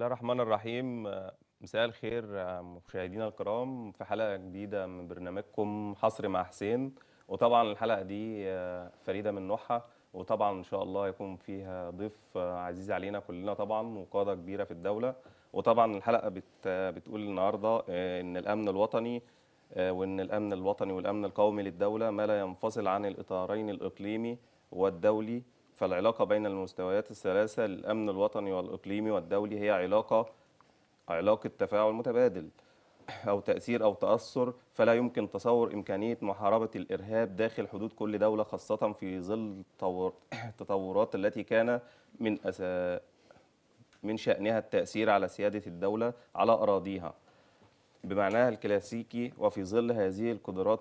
الله الرحمن الرحيم مساء الخير مشاهدينا الكرام في حلقه جديده من برنامجكم حصر مع حسين وطبعا الحلقه دي فريده من نوعها وطبعا ان شاء الله يكون فيها ضيف عزيز علينا كلنا طبعا وقاده كبيره في الدوله وطبعا الحلقه بت بتقول النهارده ان الامن الوطني وان الامن الوطني والامن القومي للدوله ما لا ينفصل عن الاطارين الاقليمي والدولي فالعلاقة بين المستويات الثلاثة الأمن الوطني والإقليمي والدولي هي علاقة علاقة تفاعل متبادل أو تأثير أو تأثر فلا يمكن تصور إمكانية محاربة الإرهاب داخل حدود كل دولة خاصة في ظل التطورات التي كان من أسا من شأنها التأثير على سيادة الدولة على أراضيها بمعناها الكلاسيكي وفي ظل هذه القدرات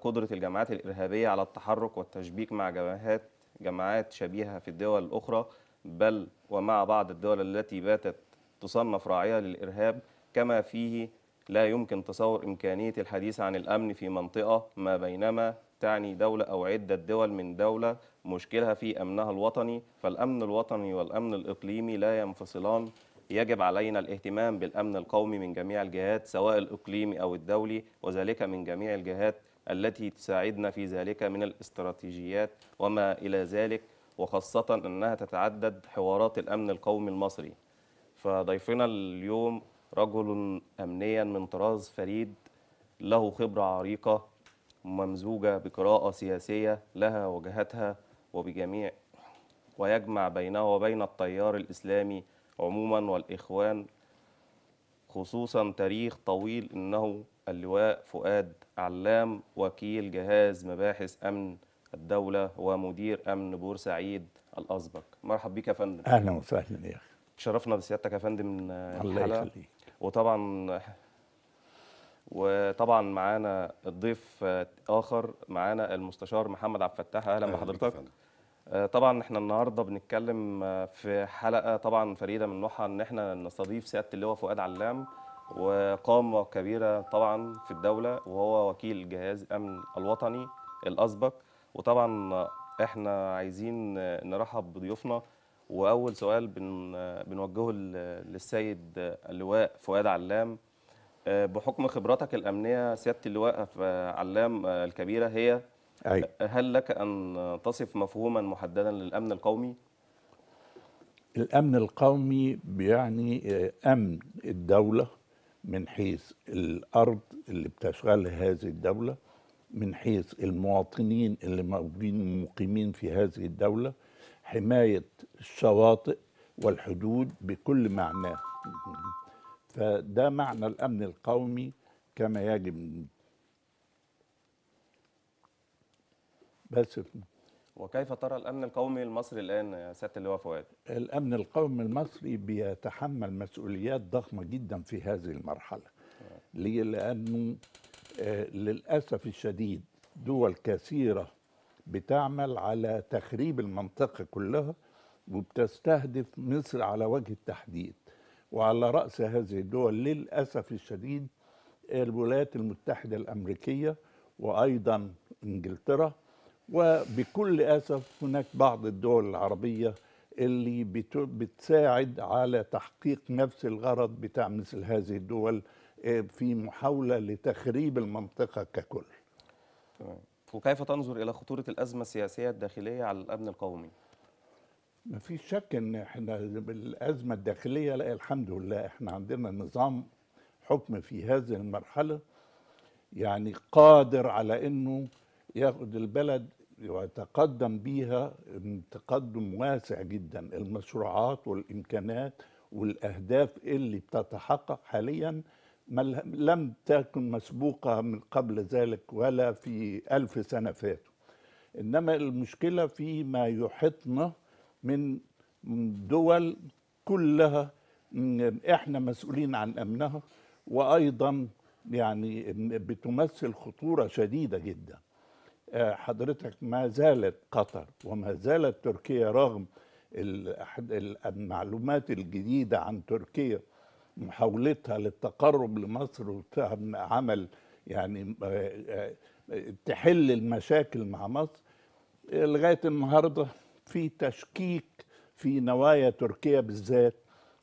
قدرة الجماعات الإرهابية على التحرك والتشبيك مع جبهات جماعات شبيهة في الدول الأخرى بل ومع بعض الدول التي باتت تصنف راعية للإرهاب كما فيه لا يمكن تصور إمكانية الحديث عن الأمن في منطقة ما بينما تعني دولة أو عدة دول من دولة مشكلها في أمنها الوطني فالأمن الوطني والأمن الإقليمي لا ينفصلان يجب علينا الاهتمام بالأمن القومي من جميع الجهات سواء الإقليمي أو الدولي وذلك من جميع الجهات التي تساعدنا في ذلك من الاستراتيجيات وما إلى ذلك وخاصة أنها تتعدد حوارات الأمن القومي المصري فضيفنا اليوم رجل أمنيا من طراز فريد له خبرة عريقة ممزوجة بقراءة سياسية لها وجهتها وبجميع ويجمع بينه وبين التيار الإسلامي عموما والإخوان خصوصا تاريخ طويل إنه اللواء فؤاد علام وكيل جهاز مباحث أمن الدولة ومدير أمن بورسعيد الأسبق مرحب بك يا فندم أهلا وسهلا يا أخي تشرفنا بسيادتك يا فندم الله يخليك وطبعا وطبعا معانا الضيف آخر معانا المستشار محمد عبد الفتاح أهلا, أهلا بحضرتك آه، طبعا احنا النهارده بنتكلم آه، في حلقه طبعا فريده من نوعها ان احنا نستضيف سياده اللواء فؤاد علام وقامة كبيرة طبعا في الدولة وهو وكيل جهاز الأمن الوطني الأسبق وطبعا احنا عايزين نرحب بضيوفنا وأول سؤال بن بنوجهه للسيد اللواء فؤاد علام آه، بحكم خبراتك الأمنية سيادة اللواء علام آه، الكبيرة هي أي. هل لك أن تصف مفهوما محددا للأمن القومي؟ الأمن القومي بيعني آه، أمن الدولة من حيث الارض اللي بتشغلها هذه الدوله من حيث المواطنين اللي موجودين مقيمين في هذه الدوله حمايه الشواطئ والحدود بكل معناه فده معنى الامن القومي كما يجب بس وكيف ترى الامن القومي المصري الان يا سياده اللواء فؤاد؟ الامن القومي المصري بيتحمل مسؤوليات ضخمه جدا في هذه المرحله. آه. ليه؟ لانه آه، للاسف الشديد دول كثيره بتعمل على تخريب المنطقه كلها وبتستهدف مصر على وجه التحديد. وعلى راس هذه الدول للاسف الشديد الولايات المتحده الامريكيه وايضا انجلترا وبكل أسف هناك بعض الدول العربية اللي بتساعد على تحقيق نفس الغرض بتاع مثل هذه الدول آه، في محاولة لتخريب المنطقة ككل وكيف تنظر إلى خطورة الأزمة السياسية الداخلية على الأمن القومي؟ ما في شك ان احنا الازمه الداخليه لا الحمد لله احنا عندنا نظام حكم في هذه المرحله يعني قادر على انه ياخد البلد يتقدم بيها تقدم واسع جدا المشروعات والإمكانات والأهداف اللي بتتحقق حاليا لم تكن مسبوقة من قبل ذلك ولا في ألف سنة فاتوا إنما المشكلة في ما يحيطنا من دول كلها إحنا مسؤولين عن أمنها وأيضا يعني بتمثل خطورة شديدة جداً آه، حضرتك ما زالت قطر وما زالت تركيا رغم المعلومات الجديدة عن تركيا محاولتها للتقرب لمصر وعمل يعني آه، آه، تحل المشاكل مع مصر لغاية النهاردة في تشكيك في نوايا تركيا بالذات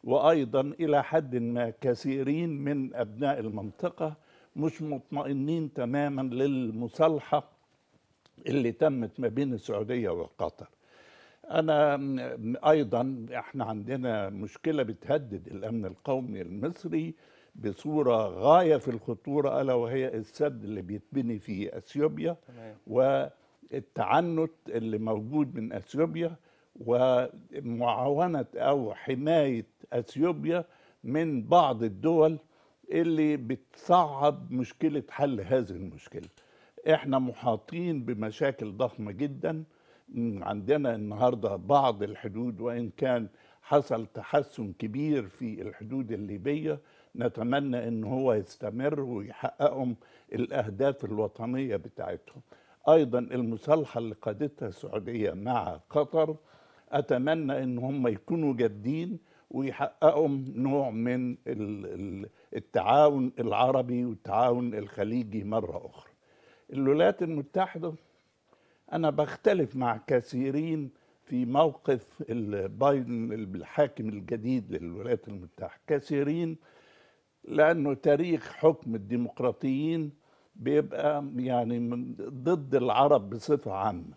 وأيضا إلى حد ما كثيرين من أبناء المنطقة مش مطمئنين تماما للمصالحة اللي تمت ما بين السعوديه وقطر انا ايضا احنا عندنا مشكله بتهدد الامن القومي المصري بصوره غايه في الخطوره الا وهي السد اللي بيتبني في اثيوبيا والتعنت اللي موجود من اثيوبيا ومعاونه او حمايه اثيوبيا من بعض الدول اللي بتصعب مشكله حل هذه المشكله احنا محاطين بمشاكل ضخمه جدا عندنا النهارده بعض الحدود وان كان حصل تحسن كبير في الحدود الليبيه نتمنى ان هو يستمر ويحققهم الاهداف الوطنيه بتاعتهم ايضا المصالحه اللي قادتها السعوديه مع قطر اتمنى ان هم يكونوا جادين ويحققوا نوع من التعاون العربي والتعاون الخليجي مره اخرى الولايات المتحدة أنا بختلف مع كثيرين في موقف بايدن الحاكم الجديد للولايات المتحدة كثيرين لأنه تاريخ حكم الديمقراطيين بيبقى يعني ضد العرب بصفة عامة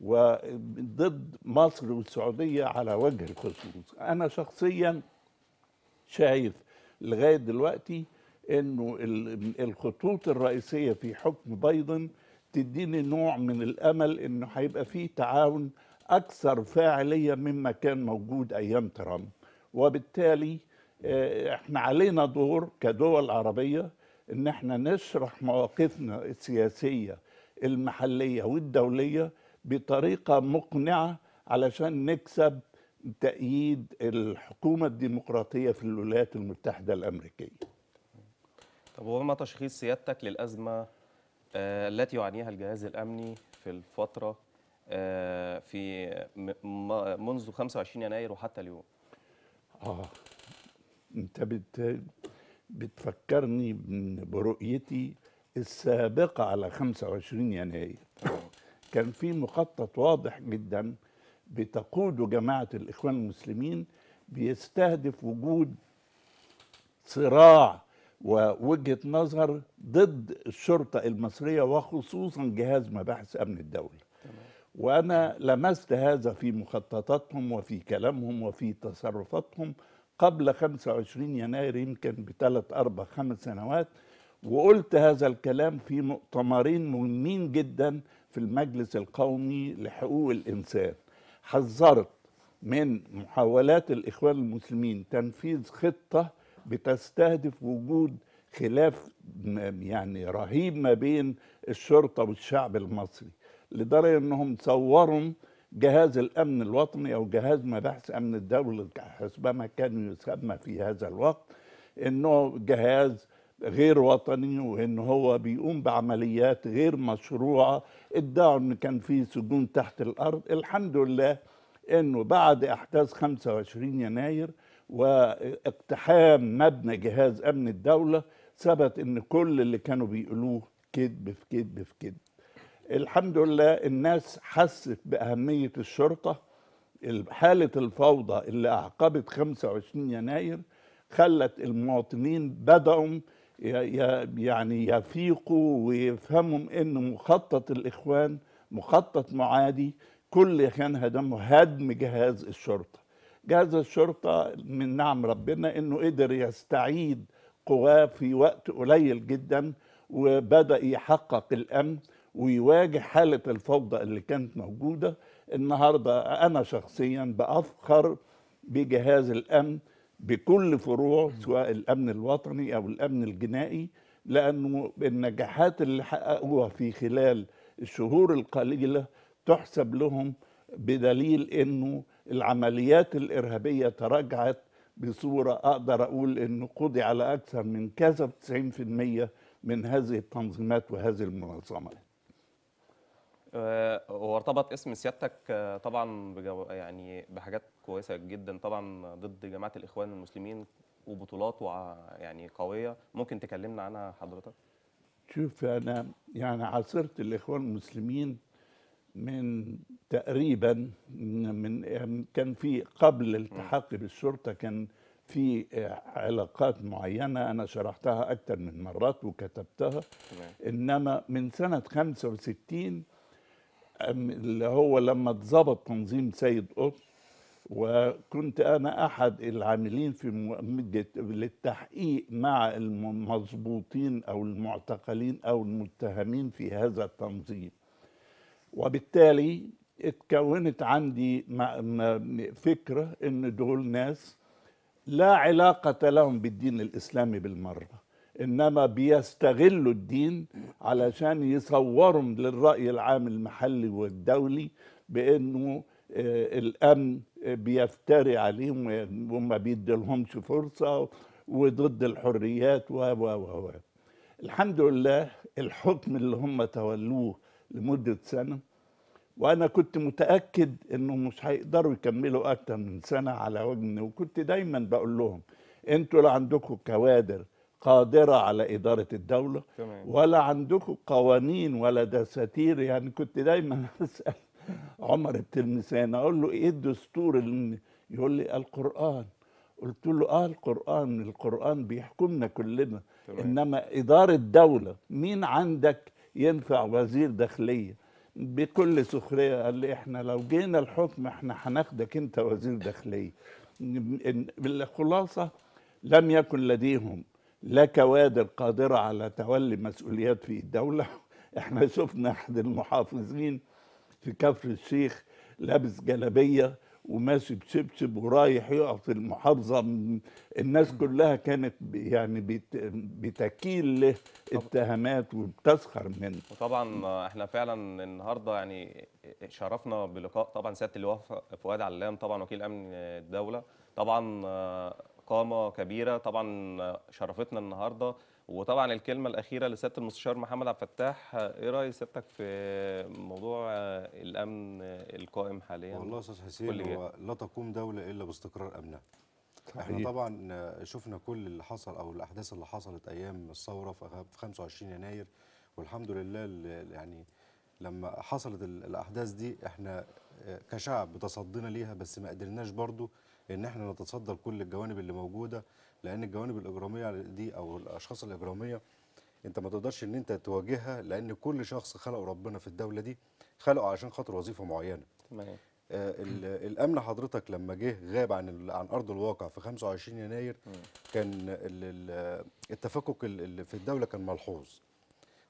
وضد مصر والسعودية على وجه الخصوص أنا شخصيا شايف لغاية دلوقتي انه الخطوط الرئيسيه في حكم بايدن تديني نوع من الامل انه هيبقى في تعاون اكثر فاعليه مما كان موجود ايام ترامب وبالتالي آه، احنا علينا دور كدول عربيه ان احنا نشرح مواقفنا السياسيه المحليه والدوليه بطريقه مقنعه علشان نكسب تأييد الحكومة الديمقراطية في الولايات المتحدة الأمريكية طب وما تشخيص سيادتك للأزمة آه، التي يعانيها الجهاز الأمني في الفترة آه، في منذ 25 يناير وحتى اليوم آه أنت بت بتفكرني برؤيتي السابقة على 25 يناير كان في مخطط واضح جدا بتقوده جماعة الإخوان المسلمين بيستهدف وجود صراع ووجهه نظر ضد الشرطه المصريه وخصوصا جهاز مباحث امن الدوله وانا لمست هذا في مخططاتهم وفي كلامهم وفي تصرفاتهم قبل 25 يناير يمكن بثلاث اربع خمس سنوات وقلت هذا الكلام في مؤتمرين مهمين جدا في المجلس القومي لحقوق الانسان حذرت من محاولات الاخوان المسلمين تنفيذ خطه بتستهدف وجود خلاف يعني رهيب ما بين الشرطة والشعب المصري لدرجة أنهم صوروا جهاز الأمن الوطني أو جهاز مباحث أمن الدولة حسبما كان يسمى في هذا الوقت أنه جهاز غير وطني وان هو بيقوم بعمليات غير مشروعه ادعوا ان كان في سجون تحت الارض الحمد لله انه بعد احداث 25 يناير واقتحام مبنى جهاز امن الدوله ثبت ان كل اللي كانوا بيقولوه كذب في كذب في كذب الحمد لله الناس حست باهميه الشرطه حاله الفوضى اللي اعقبت 25 يناير خلت المواطنين بداوا يعني يفيقوا ويفهموا ان مخطط الاخوان مخطط معادي كل كان هدمه هدم جهاز الشرطه جهاز الشرطة من نعم ربنا أنه قدر يستعيد قواه في وقت قليل جدا وبدأ يحقق الأمن ويواجه حالة الفوضى اللي كانت موجودة النهاردة أنا شخصيا بأفخر بجهاز الأمن بكل فروعه سواء الأمن الوطني أو الأمن الجنائي لأنه النجاحات اللي حققوها في خلال الشهور القليلة تحسب لهم بدليل أنه العمليات الإرهابية تراجعت بصورة أقدر أقول أنه قضي على أكثر من كذا 90% من هذه التنظيمات وهذه المنظمات آه، وارتبط اسم سيادتك آه، طبعا يعني بحاجات كويسه جدا طبعا ضد جماعه الاخوان المسلمين وبطولات يعني قويه ممكن تكلمنا عنها حضرتك شوف انا يعني عاصرت الاخوان المسلمين من تقريبا من يعني كان في قبل التحاقي بالشرطه كان في علاقات معينة أنا شرحتها أكثر من مرات وكتبتها إنما من سنة 65 اللي هو لما اتظبط تنظيم سيد قطب وكنت أنا أحد العاملين في مدة للتحقيق مع المظبوطين أو المعتقلين أو المتهمين في هذا التنظيم وبالتالي اتكونت عندي فكرة ان دول ناس لا علاقة لهم بالدين الإسلامي بالمرة إنما بيستغلوا الدين علشان يصورهم للرأي العام المحلي والدولي بأنه آه، الأمن بيفتري عليهم وما بيدلهمش فرصة وضد الحريات و و و الحمد لله الحكم اللي هم تولوه لمدة سنة وأنا كنت متأكد إنه مش هيقدروا يكملوا أكتر من سنة على وجن وكنت دايما بقول لهم أنتوا لا عندكم كوادر قادرة على إدارة الدولة تمام. ولا عندكم قوانين ولا دساتير يعني كنت دايما أسأل عمر التلمسان أقول له إيه الدستور اللي يقول لي القرآن قلت له اه القران القران بيحكمنا كلنا تمام. انما اداره دوله مين عندك ينفع وزير داخليه بكل سخريه قال لي احنا لو جينا الحكم احنا هناخدك انت وزير داخليه بالخلاصه لم يكن لديهم لا كوادر قادره على تولي مسؤوليات في الدوله احنا شفنا احد المحافظين في كفر الشيخ لابس جلابيه وماشي بشبشب ورايح يقف المحافظه الناس كلها كانت يعني بتكيل له اتهامات وبتسخر منه وطبعا احنا فعلا النهارده يعني شرفنا بلقاء طبعا سياده اللواء فؤاد علام طبعا وكيل امن الدوله طبعا قامه كبيره طبعا شرفتنا النهارده وطبعا الكلمه الاخيره لسياده المستشار محمد عبد الفتاح ايه راي سيادتك في موضوع الامن القائم حاليا والله يا استاذ حسين هو لا تقوم دوله الا باستقرار امنها احنا طبعا شفنا كل اللي حصل او الاحداث اللي حصلت ايام الثوره في 25 يناير والحمد لله يعني لما حصلت الاحداث دي احنا كشعب تصدينا ليها بس ما قدرناش برضو ان احنا نتصدى لكل الجوانب اللي موجوده لان الجوانب الاجراميه دي او الاشخاص الاجراميه انت ما تقدرش ان انت تواجهها لان كل شخص خلقه ربنا في الدوله دي خلقه عشان خاطر وظيفه معينه تمام آه الامن حضرتك لما جه غاب عن عن ارض الواقع في 25 يناير كان التفكك اللي في الدوله كان ملحوظ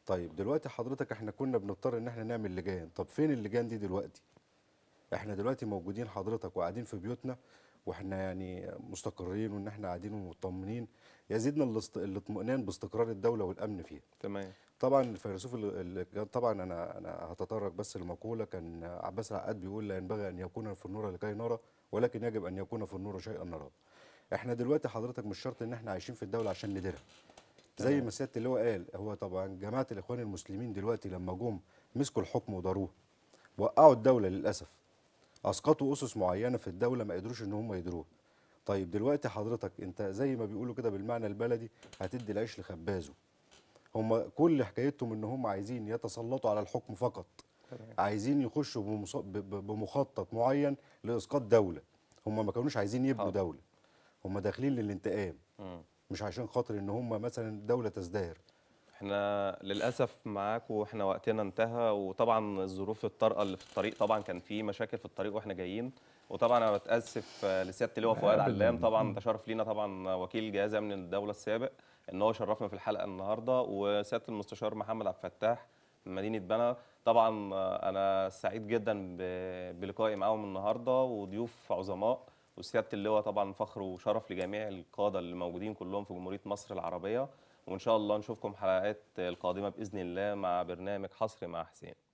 طيب دلوقتي حضرتك احنا كنا بنضطر ان احنا نعمل لجان طب فين اللجان دي دلوقتي احنا دلوقتي موجودين حضرتك وقاعدين في بيوتنا واحنا يعني مستقرين وان احنا قاعدين ومطمنين يزيدنا الاطمئنان باستقرار الدوله والامن فيها. تمام. طبعا الفيلسوف طبعا انا انا هتطرق بس لمقوله كان عباس العقاد بيقول لا ينبغي ان يكون في النور لكي نرى ولكن يجب ان يكون في النور شيئا نراه. احنا دلوقتي حضرتك مش شرط ان احنا عايشين في الدوله عشان نديرها. زي ما سياده اللي هو قال هو طبعا جماعه الاخوان المسلمين دلوقتي لما جم مسكوا الحكم وضروه وقعوا الدوله للاسف اسقطوا اسس معينه في الدوله ما قدروش ان هم يدروها طيب دلوقتي حضرتك انت زي ما بيقولوا كده بالمعنى البلدي هتدي العيش لخبازه هم كل حكايتهم ان هم عايزين يتسلطوا على الحكم فقط عايزين يخشوا بمخطط معين لاسقاط دوله هم ما كانوش عايزين يبنوا دوله هم داخلين للانتقام مش عشان خاطر ان هم مثلا دوله تزدهر احنا للاسف معاكم واحنا وقتنا انتهى وطبعا الظروف الطارئه اللي في الطريق طبعا كان في مشاكل في الطريق واحنا جايين وطبعا انا بتاسف آه، لسياده اللواء فؤاد علام طبعا ده شرف لينا طبعا وكيل جهاز امن الدوله السابق ان هو شرفنا في الحلقه النهارده وسياده المستشار محمد عبد الفتاح من مدينه بنا طبعا آه، انا سعيد جدا بلقائي معاهم النهارده وضيوف عظماء وسياده اللواء طبعا فخر وشرف لجميع القاده اللي موجودين كلهم في جمهوريه مصر العربيه وان شاء الله نشوفكم حلقات القادمه باذن الله مع برنامج حصري مع حسين